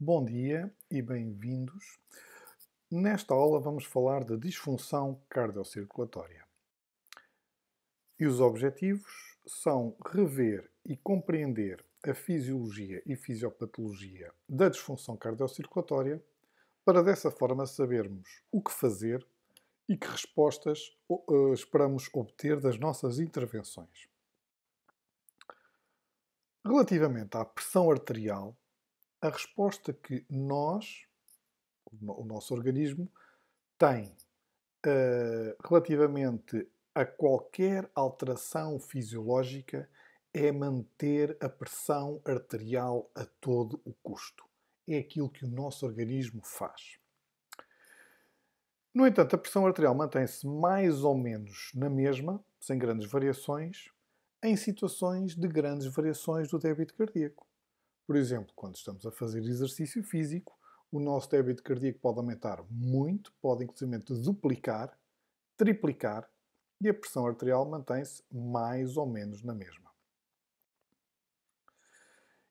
Bom dia e bem-vindos. Nesta aula vamos falar de disfunção cardiocirculatória. E os objetivos são rever e compreender a fisiologia e fisiopatologia da disfunção cardiocirculatória, para dessa forma sabermos o que fazer e que respostas eh, esperamos obter das nossas intervenções. Relativamente à pressão arterial, a resposta que nós, o nosso organismo, tem uh, relativamente a qualquer alteração fisiológica é manter a pressão arterial a todo o custo. É aquilo que o nosso organismo faz. No entanto, a pressão arterial mantém-se mais ou menos na mesma, sem grandes variações, em situações de grandes variações do débito cardíaco. Por exemplo, quando estamos a fazer exercício físico, o nosso débito cardíaco pode aumentar muito, pode inclusive duplicar, triplicar, e a pressão arterial mantém-se mais ou menos na mesma.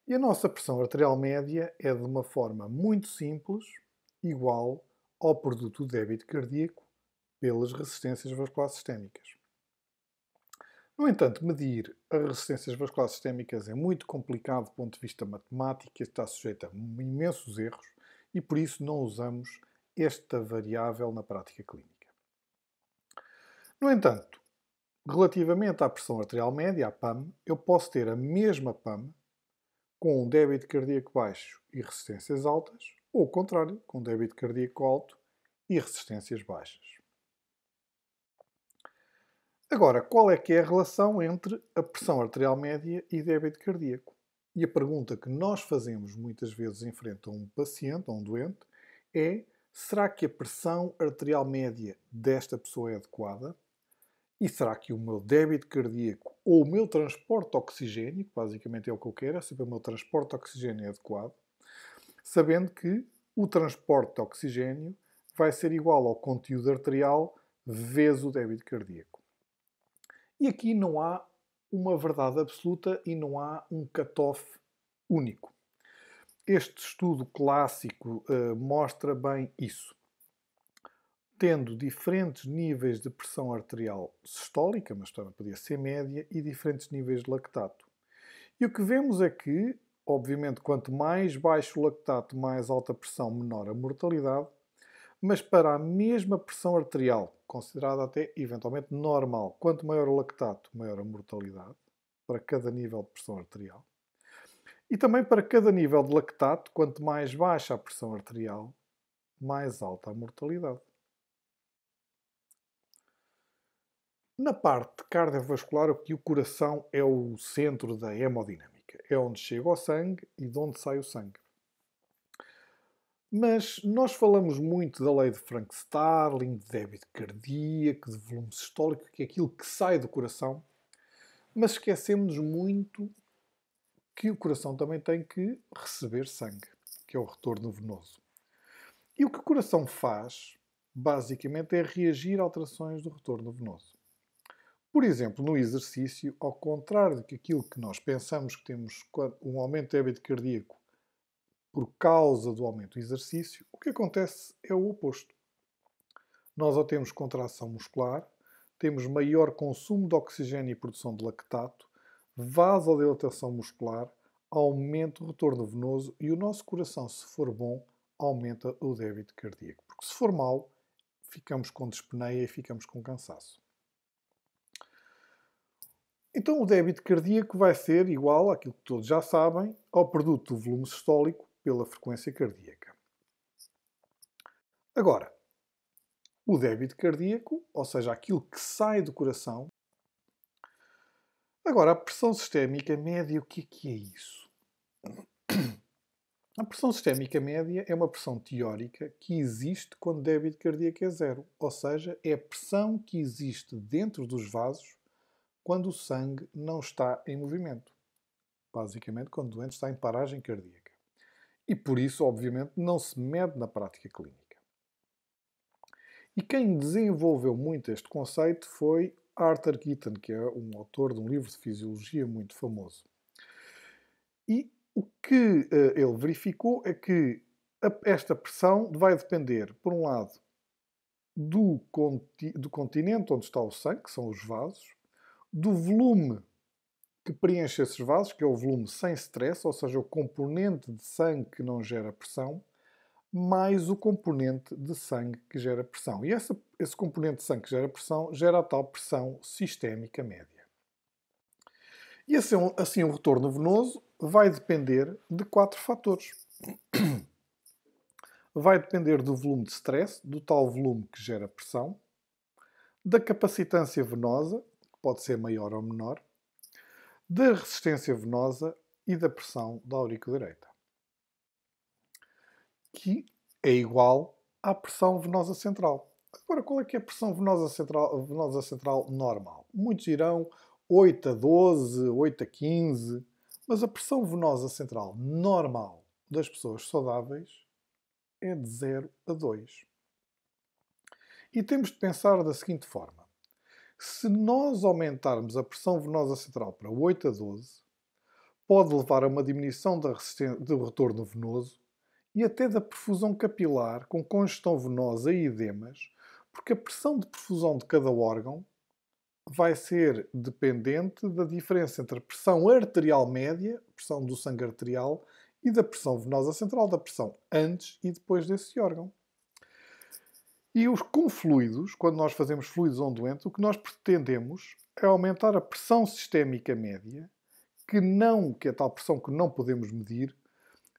E a nossa pressão arterial média é, de uma forma muito simples, igual ao produto do débito cardíaco pelas resistências vasculares sistémicas. No entanto, medir as resistências vasculares sistémicas é muito complicado do ponto de vista matemático e está sujeito a imensos erros e por isso não usamos esta variável na prática clínica. No entanto, relativamente à pressão arterial média, a PAM, eu posso ter a mesma PAM com um débito cardíaco baixo e resistências altas, ou ao contrário, com um débito cardíaco alto e resistências baixas. Agora, qual é que é a relação entre a pressão arterial média e débito cardíaco? E a pergunta que nós fazemos muitas vezes em frente a um paciente, a um doente, é: será que a pressão arterial média desta pessoa é adequada? E será que o meu débito cardíaco ou o meu transporte oxigênico, basicamente é o que eu quero, é saber o meu transporte oxigênio é adequado, sabendo que o transporte de oxigênio vai ser igual ao conteúdo arterial vezes o débito cardíaco. E aqui não há uma verdade absoluta e não há um cut-off único. Este estudo clássico uh, mostra bem isso. Tendo diferentes níveis de pressão arterial sistólica, mas também podia ser média, e diferentes níveis de lactato. E o que vemos é que, obviamente, quanto mais baixo o lactato, mais alta a pressão, menor a mortalidade, mas para a mesma pressão arterial, considerada até eventualmente normal. Quanto maior o lactato, maior a mortalidade para cada nível de pressão arterial. E também para cada nível de lactato, quanto mais baixa a pressão arterial, mais alta a mortalidade. Na parte cardiovascular, aqui o coração é o centro da hemodinâmica. É onde chega o sangue e de onde sai o sangue. Mas nós falamos muito da lei de Frank Starling, de débito cardíaco, de volume sistólico, que é aquilo que sai do coração, mas esquecemos muito que o coração também tem que receber sangue, que é o retorno venoso. E o que o coração faz, basicamente, é reagir a alterações do retorno venoso. Por exemplo, no exercício, ao contrário do que aquilo que nós pensamos que temos um aumento de débito cardíaco por causa do aumento do exercício, o que acontece é o oposto. Nós obtemos temos contração muscular, temos maior consumo de oxigênio e produção de lactato, vasodilatação muscular, aumento do retorno venoso e o nosso coração, se for bom, aumenta o débito cardíaco. Porque se for mau, ficamos com despeneia e ficamos com cansaço. Então o débito cardíaco vai ser igual àquilo que todos já sabem, ao produto do volume sistólico pela frequência cardíaca. Agora, o débito cardíaco, ou seja, aquilo que sai do coração. Agora, a pressão sistémica média, o que é, que é isso? A pressão sistémica média é uma pressão teórica que existe quando o débito cardíaco é zero, ou seja, é a pressão que existe dentro dos vasos quando o sangue não está em movimento. Basicamente, quando o doente está em paragem cardíaca e por isso, obviamente, não se mede na prática clínica. E quem desenvolveu muito este conceito foi Arthur Keaton, que é um autor de um livro de fisiologia muito famoso. E o que eh, ele verificou é que esta pressão vai depender, por um lado, do, do continente onde está o sangue, que são os vasos, do volume que preenche esses vasos, que é o volume sem stress, ou seja, o componente de sangue que não gera pressão, mais o componente de sangue que gera pressão. E essa, esse componente de sangue que gera pressão gera a tal pressão sistémica média. E assim, assim o retorno venoso vai depender de quatro fatores. Vai depender do volume de stress, do tal volume que gera pressão, da capacitância venosa, que pode ser maior ou menor, da resistência venosa e da pressão da direita, que é igual à pressão venosa central. Agora, qual é que é a pressão venosa central, venosa central normal? Muitos irão 8 a 12, 8 a 15, mas a pressão venosa central normal das pessoas saudáveis é de 0 a 2. E temos de pensar da seguinte forma. Se nós aumentarmos a pressão venosa central para 8 a 12, pode levar a uma diminuição do retorno venoso e até da perfusão capilar com congestão venosa e edemas, porque a pressão de perfusão de cada órgão vai ser dependente da diferença entre a pressão arterial média, pressão do sangue arterial, e da pressão venosa central, da pressão antes e depois desse órgão. E os, com fluidos, quando nós fazemos fluidos a um doente, o que nós pretendemos é aumentar a pressão sistémica média, que não, que é tal pressão que não podemos medir,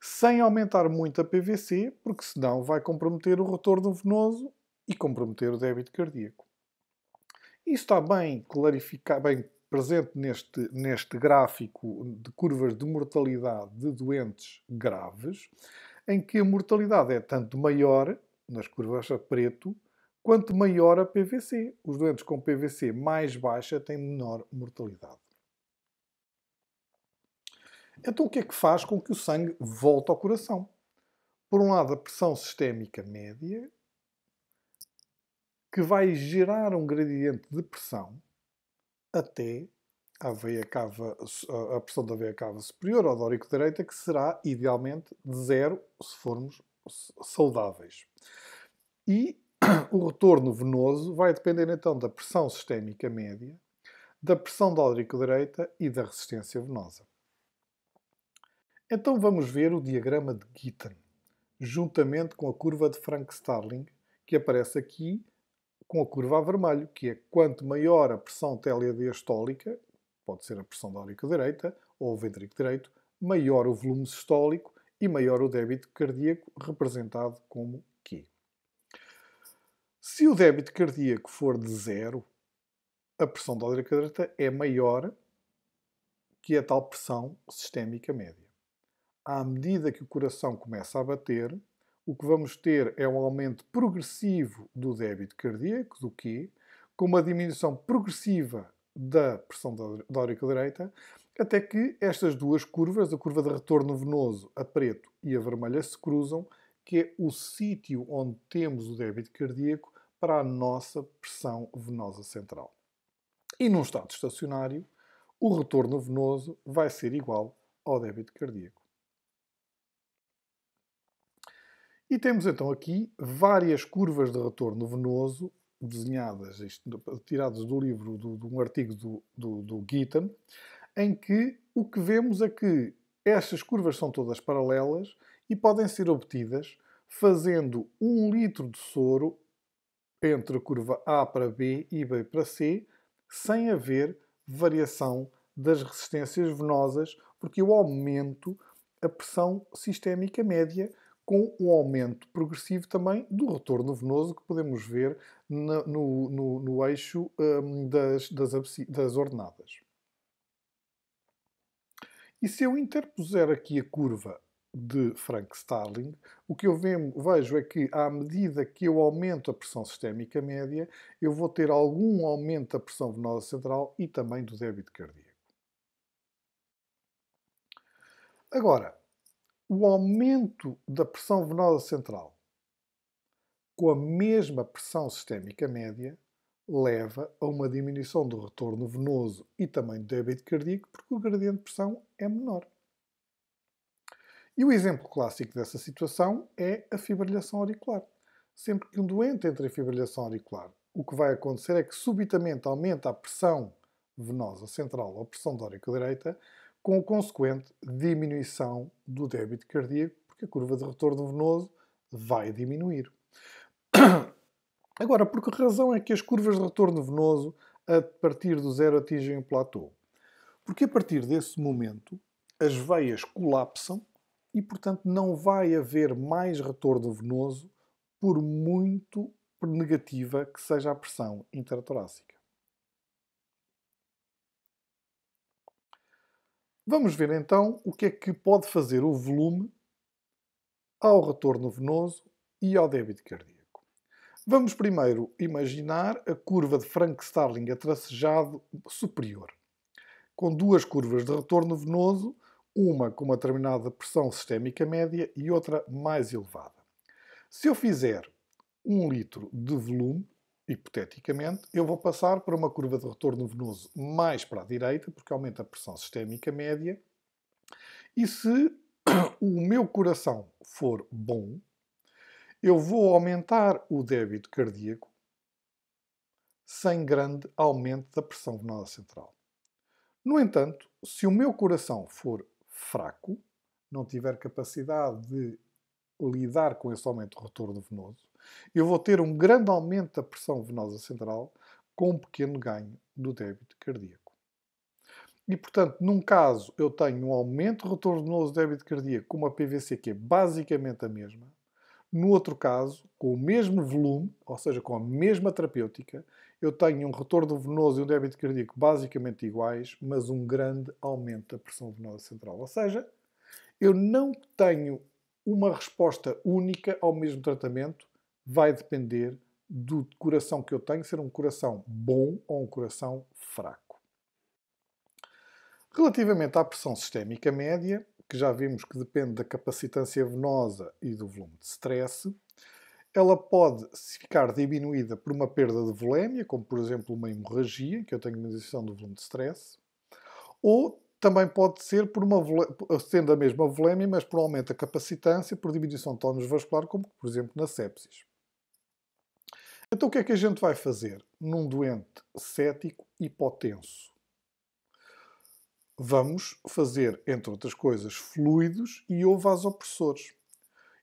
sem aumentar muito a PVC, porque senão vai comprometer o retorno venoso e comprometer o débito cardíaco. Isso está bem clarificado, bem presente neste, neste gráfico de curvas de mortalidade de doentes graves, em que a mortalidade é tanto maior nas curvas a preto, quanto maior a PVC. Os doentes com PVC mais baixa têm menor mortalidade. Então, o que é que faz com que o sangue volte ao coração? Por um lado, a pressão sistémica média, que vai gerar um gradiente de pressão até a, veia cava, a pressão da veia cava superior ou dórico direita, que será, idealmente, de zero se formos saudáveis. E o retorno venoso vai depender então da pressão sistémica média, da pressão da direita e da resistência venosa. Então vamos ver o diagrama de Gitten, juntamente com a curva de Frank-Starling, que aparece aqui com a curva a vermelho, que é quanto maior a pressão diastólica pode ser a pressão da direita ou o ventrículo direito, maior o volume sistólico e maior o débito cardíaco, representado como Q. Se o débito cardíaco for de zero, a pressão da direita é maior que a tal pressão sistémica média. À medida que o coração começa a bater, o que vamos ter é um aumento progressivo do débito cardíaco, do Q, com uma diminuição progressiva da pressão da auricular direita, até que estas duas curvas, a curva de retorno venoso a preto e a vermelha, se cruzam, que é o sítio onde temos o débito cardíaco para a nossa pressão venosa central. E num estado estacionário, o retorno venoso vai ser igual ao débito cardíaco. E temos então aqui várias curvas de retorno venoso desenhadas, isto, tiradas do livro, de um artigo do, do, do em que o que vemos é que estas curvas são todas paralelas e podem ser obtidas fazendo um litro de soro entre a curva A para B e B para C, sem haver variação das resistências venosas, porque eu aumento a pressão sistémica média com o um aumento progressivo também do retorno venoso que podemos ver no, no, no, no eixo hum, das, das, das ordenadas. E se eu interpuser aqui a curva de Frank Starling, o que eu vejo é que, à medida que eu aumento a pressão sistémica média, eu vou ter algum aumento da pressão venosa central e também do débito cardíaco. Agora, o aumento da pressão venosa central com a mesma pressão sistémica média leva a uma diminuição do retorno venoso e também do débito cardíaco, porque o gradiente de pressão é menor. E o exemplo clássico dessa situação é a fibrilhação auricular. Sempre que um doente entra em fibrilhação auricular, o que vai acontecer é que subitamente aumenta a pressão venosa central ou pressão aurícula direita, com a consequente diminuição do débito cardíaco, porque a curva de retorno venoso vai diminuir. Agora, por que razão é que as curvas de retorno venoso, a partir do zero, atingem o platô? Porque a partir desse momento, as veias colapsam e, portanto, não vai haver mais retorno venoso, por muito negativa que seja a pressão intertorácica. Vamos ver então o que é que pode fazer o volume ao retorno venoso e ao débito cardíaco. Vamos primeiro imaginar a curva de Frank Starling a tracejado superior, com duas curvas de retorno venoso, uma com uma determinada pressão sistémica média e outra mais elevada. Se eu fizer um litro de volume, hipoteticamente, eu vou passar para uma curva de retorno venoso mais para a direita, porque aumenta a pressão sistémica média, e se o meu coração for bom, eu vou aumentar o débito cardíaco sem grande aumento da pressão venosa central. No entanto, se o meu coração for fraco, não tiver capacidade de lidar com esse aumento de retorno venoso, eu vou ter um grande aumento da pressão venosa central com um pequeno ganho do débito cardíaco. E, portanto, num caso eu tenho um aumento de retorno venoso do débito cardíaco com uma PVC que é basicamente a mesma, no outro caso, com o mesmo volume, ou seja, com a mesma terapêutica, eu tenho um retorno venoso e um débito cardíaco basicamente iguais, mas um grande aumento da pressão venosa central. Ou seja, eu não tenho uma resposta única ao mesmo tratamento, vai depender do coração que eu tenho ser um coração bom ou um coração fraco. Relativamente à pressão sistémica média, que já vimos que depende da capacitância venosa e do volume de stress, ela pode ficar diminuída por uma perda de volémia, como por exemplo uma hemorragia, que eu tenho diminuição do volume de stress, ou também pode ser por uma sendo a mesma volémia, mas por um aumento da capacitância, por diminuição de tónus vascular, como por exemplo na sepsis. Então o que é que a gente vai fazer num doente cético hipotenso? vamos fazer, entre outras coisas, fluidos e ou vasopressores.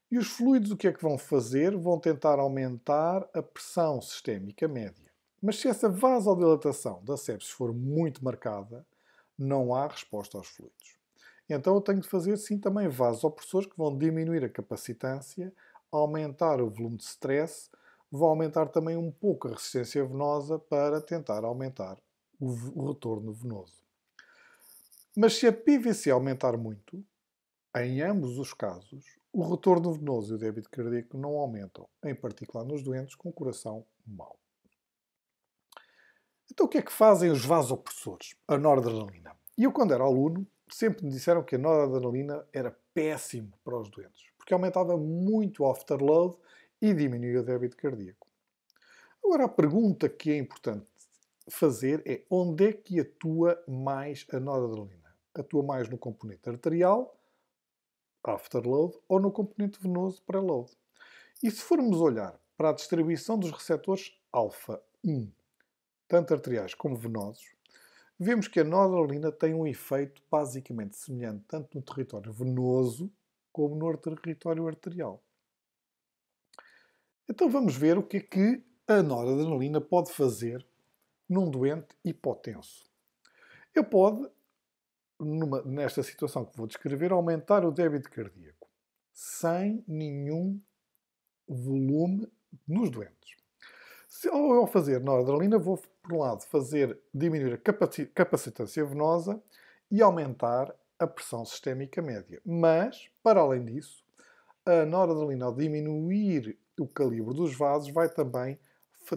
E os fluidos o que é que vão fazer? Vão tentar aumentar a pressão sistémica média. Mas se essa vasodilatação da sepsis for muito marcada, não há resposta aos fluidos. Então eu tenho de fazer sim também vasopressores que vão diminuir a capacitância, aumentar o volume de stress, vão aumentar também um pouco a resistência venosa para tentar aumentar o retorno venoso. Mas se a PVC aumentar muito, em ambos os casos, o retorno venoso e o débito cardíaco não aumentam, em particular nos doentes com coração mau. Então o que é que fazem os vasopressores? A noradrenalina. E eu, quando era aluno, sempre me disseram que a noradrenalina era péssimo para os doentes, porque aumentava muito o afterload e diminuía o débito cardíaco. Agora, a pergunta que é importante fazer é onde é que atua mais a noradrenalina? atua mais no componente arterial, afterload, ou no componente venoso, preload. E se formos olhar para a distribuição dos receptores alfa 1, tanto arteriais como venosos, vemos que a noradrenalina tem um efeito basicamente semelhante tanto no território venoso como no território arterial. Então vamos ver o que é que a noradrenalina pode fazer num doente hipotenso. Ele pode numa, nesta situação que vou descrever, aumentar o débito cardíaco sem nenhum volume nos doentes. Se eu fazer noradrenalina, vou, por um lado, fazer diminuir a capacitância venosa e aumentar a pressão sistémica média. Mas, para além disso, a noradrenalina, ao diminuir o calibre dos vasos, vai também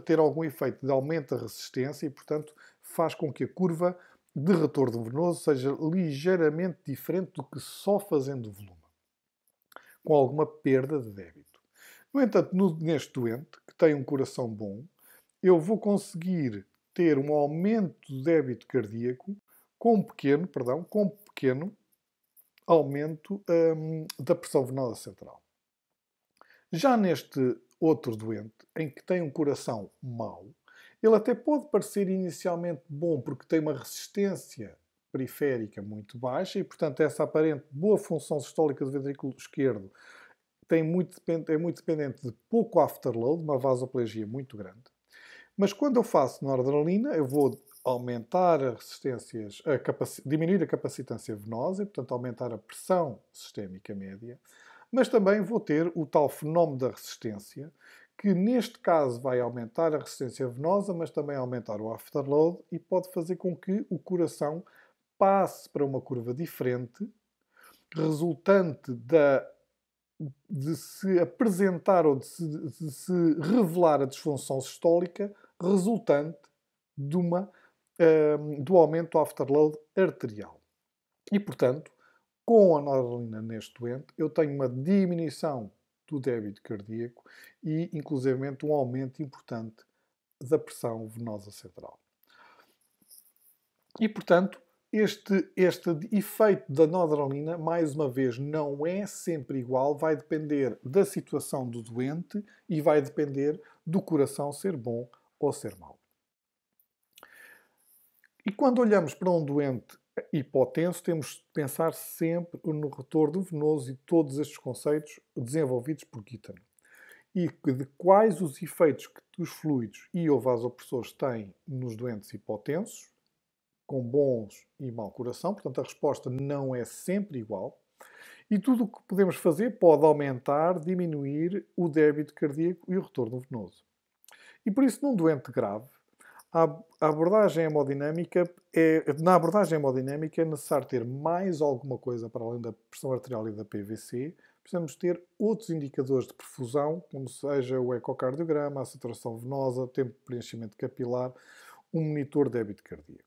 ter algum efeito de aumento da resistência e, portanto, faz com que a curva de retorno venoso seja ligeiramente diferente do que só fazendo volume, com alguma perda de débito. No entanto, neste doente, que tem um coração bom, eu vou conseguir ter um aumento do débito cardíaco com um pequeno, perdão, com um pequeno aumento hum, da pressão venosa central. Já neste outro doente, em que tem um coração mau, ele até pode parecer inicialmente bom porque tem uma resistência periférica muito baixa e, portanto, essa aparente boa função sistólica do ventrículo esquerdo tem muito, é muito dependente de pouco afterload, uma vasoplegia muito grande. Mas quando eu faço noradrenalina, eu vou aumentar a resistência, a diminuir a capacitância venosa e, portanto, aumentar a pressão sistémica média, mas também vou ter o tal fenómeno da resistência que neste caso vai aumentar a resistência venosa, mas também aumentar o afterload e pode fazer com que o coração passe para uma curva diferente, resultante da, de se apresentar ou de se, de se revelar a disfunção sistólica, resultante de uma, um, ehm, do aumento do afterload arterial. E, portanto, com a noradrenalina neste doente, eu tenho uma diminuição do débito cardíaco e, inclusivamente, um aumento importante da pressão venosa central. E, portanto, este, este efeito da nodralina, mais uma vez, não é sempre igual, vai depender da situação do doente e vai depender do coração ser bom ou ser mau. E quando olhamos para um doente hipotenso, temos de pensar sempre no retorno venoso e todos estes conceitos desenvolvidos por Guitan. E de quais os efeitos que os fluidos e ou vasopressores têm nos doentes hipotensos, com bons e mau coração, portanto a resposta não é sempre igual. E tudo o que podemos fazer pode aumentar, diminuir o débito cardíaco e o retorno venoso. E por isso, num doente grave, a abordagem hemodinâmica é, na abordagem hemodinâmica é necessário ter mais alguma coisa para além da pressão arterial e da PVC. Precisamos ter outros indicadores de perfusão, como seja o ecocardiograma, a saturação venosa, tempo de preenchimento capilar, um monitor de débito cardíaco.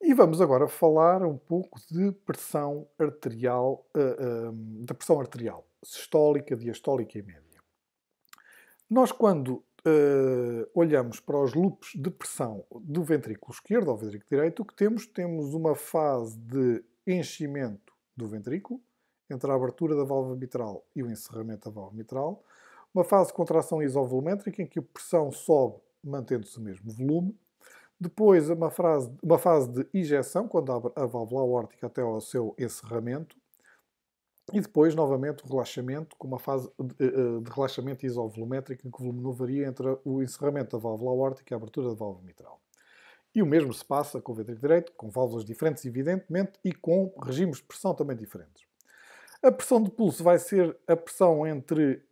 E vamos agora falar um pouco de pressão arterial, eh, ehm, da pressão arterial sistólica, diastólica e média. Nós quando uh, olhamos para os loops de pressão do ventrículo esquerdo ao ventrículo direito, o que temos? Temos uma fase de enchimento do ventrículo, entre a abertura da válvula mitral e o encerramento da válvula mitral, uma fase de contração isovolumétrica em que a pressão sobe mantendo-se o mesmo volume, depois uma, fase uma fase de injeção, quando abre a válvula aórtica até ao seu encerramento, e depois, novamente, o relaxamento, com uma fase eh, eh, de, relaxamento isovolumétrico, em que o volume não varia entre o encerramento da válvula aórtica e a abertura da válvula mitral. E o mesmo se passa com o ventrículo direito, com válvulas diferentes, evidentemente, e com regimes de pressão também diferentes. A pressão de pulso vai ser a pressão entre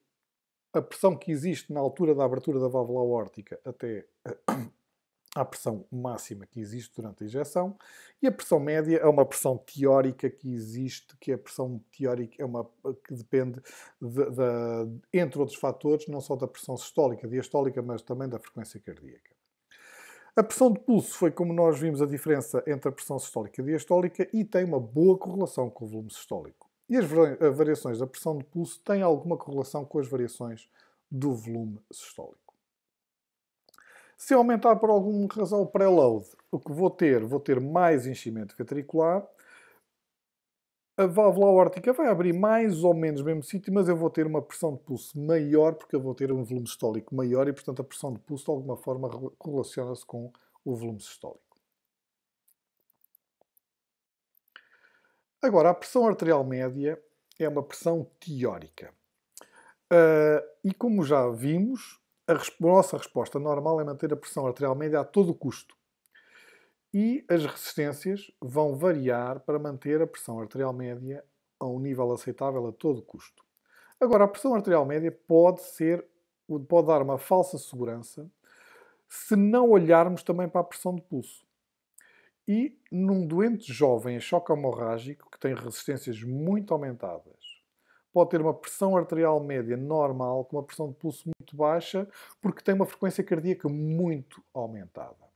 a pressão que existe na altura da abertura da válvula aórtica até à pressão máxima que existe durante a injeção e a pressão média é uma pressão teórica que existe, que é a pressão teórica é uma que depende de, de, entre outros fatores, não só da pressão sistólica, diastólica, mas também da frequência cardíaca. A pressão de pulso foi como nós vimos a diferença entre a pressão sistólica e diastólica e tem uma boa correlação com o volume sistólico. E as eh, variações da pressão de pulso têm alguma correlação com as variações do volume sistólico. Se aumentar por alguma razão o preload, o que vou ter? Vou ter mais enchimento ventricular. A válvula aórtica vai abrir mais ou menos no mesmo sítio, mas eu vou ter uma pressão de pulso maior, porque eu vou ter um volume sistólico maior e, portanto, a pressão de pulso de alguma forma correlaciona-se com o volume sistólico. Agora, a pressão arterial média é uma pressão teórica. Uh, e como já vimos, a nossa resposta normal é manter a pressão arterial média a todo custo. E as resistências vão variar para manter a pressão arterial média a um nível aceitável a todo custo. Agora, a pressão arterial média pode ser, pode dar uma falsa segurança se não olharmos também para a pressão de pulso. E num doente jovem em choque hemorrágico, que tem resistências muito aumentadas, pode ter uma pressão arterial média normal, com uma pressão de pulso muito baixa, porque tem uma frequência cardíaca muito aumentada.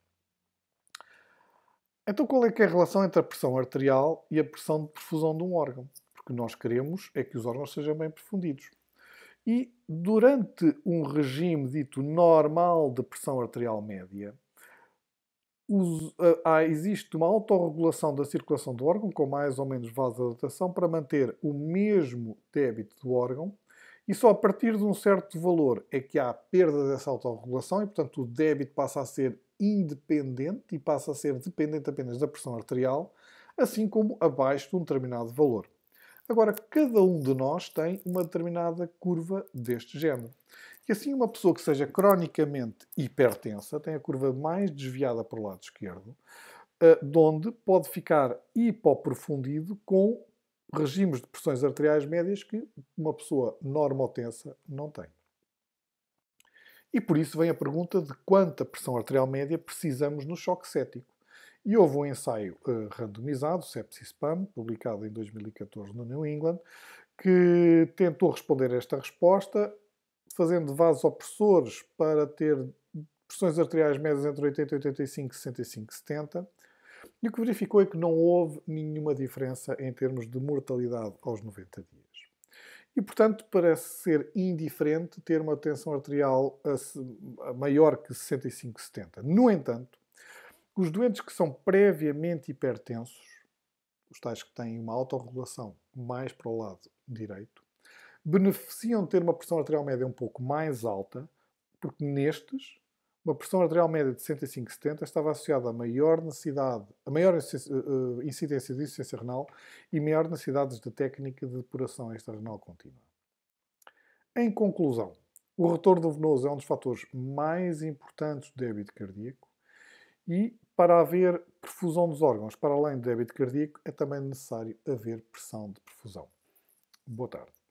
Então, qual é que é a relação entre a pressão arterial e a pressão de perfusão de um órgão? Porque nós queremos é que os órgãos sejam bem perfundidos. E durante um regime dito normal de pressão arterial média, ah, ah, existe uma autorregulação da circulação do órgão, com mais ou menos vasodilatação, para manter o mesmo débito do órgão, e só a partir de um certo valor é que há perda dessa autorregulação, e portanto o débito passa a ser independente e passa a ser dependente apenas da pressão arterial, assim como abaixo de um determinado valor. Agora, cada um de nós tem uma determinada curva deste género. E assim, uma pessoa que seja cronicamente hipertensa tem a curva mais desviada para o lado esquerdo, eh, de onde pode ficar hipoprofundido com regimes de pressões arteriais médias que uma pessoa normotensa não tem. E por isso vem a pergunta de quanta pressão arterial média precisamos no choque cético. E houve um ensaio uh, randomizado, Sepsis PAM, publicado em 2014 no New England, que tentou responder a esta resposta fazendo vasos opressores para ter pressões arteriais médias entre 80 85, 65, 70. E o que verificou é que não houve nenhuma diferença em termos de mortalidade aos 90 dias. E, portanto, parece ser indiferente ter uma tensão arterial maior que 65, 70. No entanto, os doentes que são previamente hipertensos, os tais que têm uma autorregulação mais para o lado direito, beneficiam de ter uma pressão arterial média um pouco mais alta, porque nestes, uma pressão arterial média de 65-70 estava associada a maior necessidade, a maior eh, eh, incidência de insuficiência renal e maior necessidade de técnica de depuração extrarenal contínua. Em conclusão, o retorno venoso é um dos fatores mais importantes do débito cardíaco e, para haver perfusão dos órgãos para além do débito cardíaco, é também necessário haver pressão de perfusão. Boa tarde.